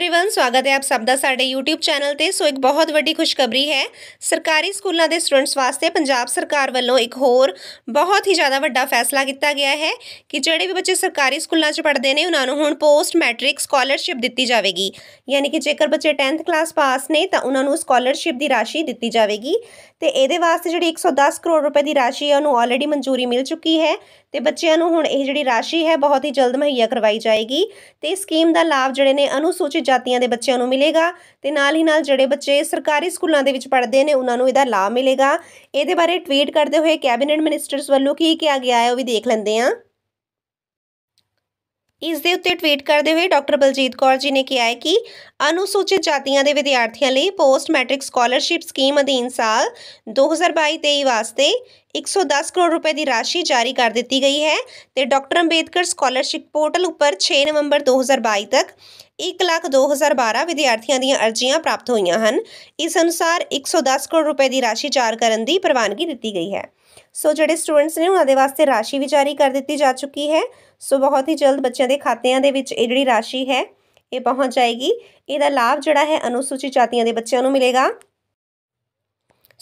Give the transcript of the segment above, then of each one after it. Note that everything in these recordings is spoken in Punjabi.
एवरीवन स्वागत है आप ਸਭ ਦਾ ਸਾਡੇ YouTube ਚੈਨਲ ਤੇ ਸੋ ਇੱਕ ਬਹੁਤ ਵੱਡੀ ਖੁਸ਼ਖਬਰੀ ਹੈ ਸਰਕਾਰੀ ਸਕੂਲਾਂ ਦੇ ਸਟੂਡੈਂਟਸ ਵਾਸਤੇ ਪੰਜਾਬ ਸਰਕਾਰ ਵੱਲੋਂ ਇੱਕ ਹੋਰ ਬਹੁਤ ਹੀ ਜ਼ਿਆਦਾ ਵੱਡਾ ਫੈਸਲਾ ਕੀਤਾ ਗਿਆ ਹੈ ਕਿ ਜਿਹੜੇ ਵੀ ਬੱਚੇ ਸਰਕਾਰੀ ਸਕੂਲਾਂ 'ਚ ਪੜ੍ਹਦੇ ਨੇ ਉਹਨਾਂ ਨੂੰ ਹੁਣ ਪੋਸਟ ਮੈਟ੍ਰਿਕ ਸਕਾਲਰਸ਼ਿਪ ਦਿੱਤੀ ਜਾਵੇਗੀ ਯਾਨੀ ਕਿ ਜੇਕਰ ਬੱਚੇ 10th ਕਲਾਸ ਪਾਸ ਨੇ ਤਾਂ ਉਹਨਾਂ ਨੂੰ ਸਕਾਲਰਸ਼ਿਪ ਦੀ ਰਾਸ਼ੀ ਦਿੱਤੀ ਜਾਵੇਗੀ ਤੇ ਇਹਦੇ ਵਾਸਤੇ ਜਿਹੜੀ 110 ਕਰੋੜ ਰੁਪਏ ਦੀ ਰਾਸ਼ੀ ਹੈ ਉਹਨੂੰ ਆਲਰੇਡੀ ਮਨਜ਼ੂਰੀ ਮਿਲ ਚੁੱਕੀ ਹੈ ਤੇ ਬੱਚਿਆਂ ਨੂੰ ਹੁਣ ਇਹ ਜਿਹੜੀ ਰਾਸ਼ੀ ਹੈ ਬਹੁਤ ਹੀ ਜਲਦ ਮੁਹੱਈਆ ਕਰਵਾਈ ਜਾਏਗੀ ਤੇ ਇਸ ਸਕੀਮ ਦਾ ਲਾਭ ਜਿਹੜੇ ਨੇ ਅਨੁਸੂਚਿਤ ਜਾਤੀਆਂ ਦੇ ਬੱਚਿਆਂ ਨੂੰ ਮਿਲੇਗਾ ਤੇ ਨਾਲ ਹੀ ਨਾਲ ਜਿਹੜੇ ਬੱਚੇ ਸਰਕਾਰੀ ਸਕੂਲਾਂ ਦੇ ਵਿੱਚ ਪੜ੍ਹਦੇ ਨੇ ਉਹਨਾਂ ਨੂੰ ਇਹਦਾ ਲਾਭ ਮਿਲੇਗਾ ਇਹਦੇ ਬਾਰੇ ਟਵੀਟ ਕਰਦੇ ਹੋਏ ਕੈਬਨਿਟ ਮਿਨਿਸਟਰਸ ਵੱਲੋਂ ਕੀ ਕਿਹਾ ਗਿਆ ਹੈ ਉਹ ਵੀ ਦੇਖ ਲੈਂਦੇ ਆ ਇਸ ਦੇ ਉੱਤੇ ਟਵੀਟ ਕਰਦੇ ਹੋਏ ਡਾਕਟਰ ਬਲਜੀਤ ਕੌਰ ਜੀ ਨੇ ਕਿਹਾ ਹੈ ਕਿ ਅਨੁਸੂਚਿਤ ਜਾਤੀਆਂ ਦੇ ਵਿਦਿਆਰਥੀਆਂ ਲਈ ਪੋਸਟ ਮੈਟ੍ਰਿਕ ਸਕਾਲਰਸ਼ਿਪ ਸਕੀਮ ਅਧੀਨ ਸਾਲ 2022-23 ਵਾਸਤੇ 110 ਕਰੋੜ ਰੁਪਏ ਦੀ ਰਾਸ਼ੀ ਜਾਰੀ ਕਰ ਦਿੱਤੀ ਗਈ ਹੈ ਤੇ ਡਾਕਟਰ ਅੰਬੇਦਕਰ ਸਕਾਲਰਸ਼ਿਪ ਪੋਰਟਲ ਉੱਪਰ 6 ਨਵੰਬਰ 2022 ਤੱਕ 1 ਲੱਖ 2012 ਵਿਦਿਆਰਥੀਆਂ ਦੀਆਂ ਅਰਜ਼ੀਆਂ ਪ੍ਰਾਪਤ ਹੋਈਆਂ ਹਨ ਇਸ ਅਨੁਸਾਰ 110 ਕਰੋੜ ਰੁਪਏ ਦੀ ਰਾਸ਼ੀ ਚਾਰ ਕਰਨ ਦੀ ਪ੍ਰਵਾਨਗੀ ਦਿੱਤੀ ਗਈ ਹੈ ਸੋ ਜਿਹੜੇ ਸਟੂਡੈਂਟਸ ਨੇ ਉਹਨਾਂ ਦੇ ਵਾਸਤੇ ਰਾਸ਼ੀ ਵੀ ਜਾਰੀ ਕਰ ਦਿੱਤੀ ਜਾ ਚੁੱਕੀ ਹੈ ਸੋ ਬਹੁਤ ਹੀ ਜਲਦ ਬੱਚਿਆਂ ਦੇ ਖਾਤਿਆਂ ਦੇ ਵਿੱਚ ਇਹ ਜਿਹੜੀ ਰਾਸ਼ੀ ਹੈ ਇਹ ਪਹੁੰਚ ਜਾਏਗੀ ਇਹਦਾ ਲਾਭ ਜਿਹੜਾ ਹੈ ਅਨੁਸੂਚਿਤ ਜਾਤੀਆਂ ਦੇ ਬੱਚਿਆਂ ਨੂੰ ਮਿਲੇਗਾ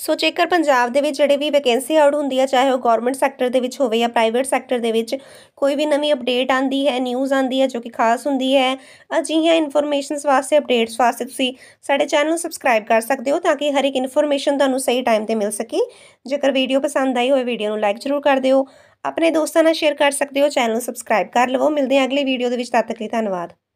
ਸੋ ਜੇਕਰ ਪੰਜਾਬ ਦੇ ਵਿੱਚ ਜਿਹੜੇ ਵੀ ਵੈਕੈਂਸੀ ਆਊਟ ਹੁੰਦੀ ਹੈ ਚਾਹੇ ਉਹ ਗਵਰਨਮੈਂਟ ਸੈਕਟਰ ਦੇ ਵਿੱਚ ਹੋਵੇ ਜਾਂ ਪ੍ਰਾਈਵੇਟ ਸੈਕਟਰ ਦੇ ਵਿੱਚ ਕੋਈ ਵੀ ਨਵੀਂ ਅਪਡੇਟ ਆਂਦੀ ਹੈ ਨਿਊਜ਼ ਆਂਦੀ ਹੈ ਜੋ ਕਿ ਖਾਸ ਹੁੰਦੀ ਹੈ ਅਜਿਹੀਆਂ ਇਨਫੋਰਮੇਸ਼ਨਸ ਵਾਸਤੇ ਅਪਡੇਟਸ ਵਾਸਤੇ ਤੁਸੀਂ ਸਾਡੇ ਚੈਨਲ ਨੂੰ ਸਬਸਕ੍ਰਾਈਬ ਕਰ ਸਕਦੇ ਹੋ ਤਾਂ ਕਿ ਹਰ ਇੱਕ ਇਨਫੋਰਮੇਸ਼ਨ ਤੁਹਾਨੂੰ ਸਹੀ ਟਾਈਮ ਤੇ ਮਿਲ ਸਕੇ ਜੇਕਰ ਵੀਡੀਓ ਪਸੰਦ ਆਈ ਹੋਵੇ ਵੀਡੀਓ ਨੂੰ ਲਾਈਕ ਜ਼ਰੂਰ ਕਰ ਦਿਓ ਆਪਣੇ ਦੋਸਤਾਂ ਨਾਲ ਸ਼ੇਅਰ ਕਰ ਸਕਦੇ ਹੋ ਚੈਨਲ ਨੂੰ ਸਬਸਕ੍ਰਾਈਬ ਕਰ ਲਵੋ ਮਿਲਦੇ ਹਾਂ ਅਗਲੀ ਵੀਡੀਓ ਦੇ ਵਿੱਚ ਤਦ ਤੱਕ ਲਈ ਧੰਨਵਾਦ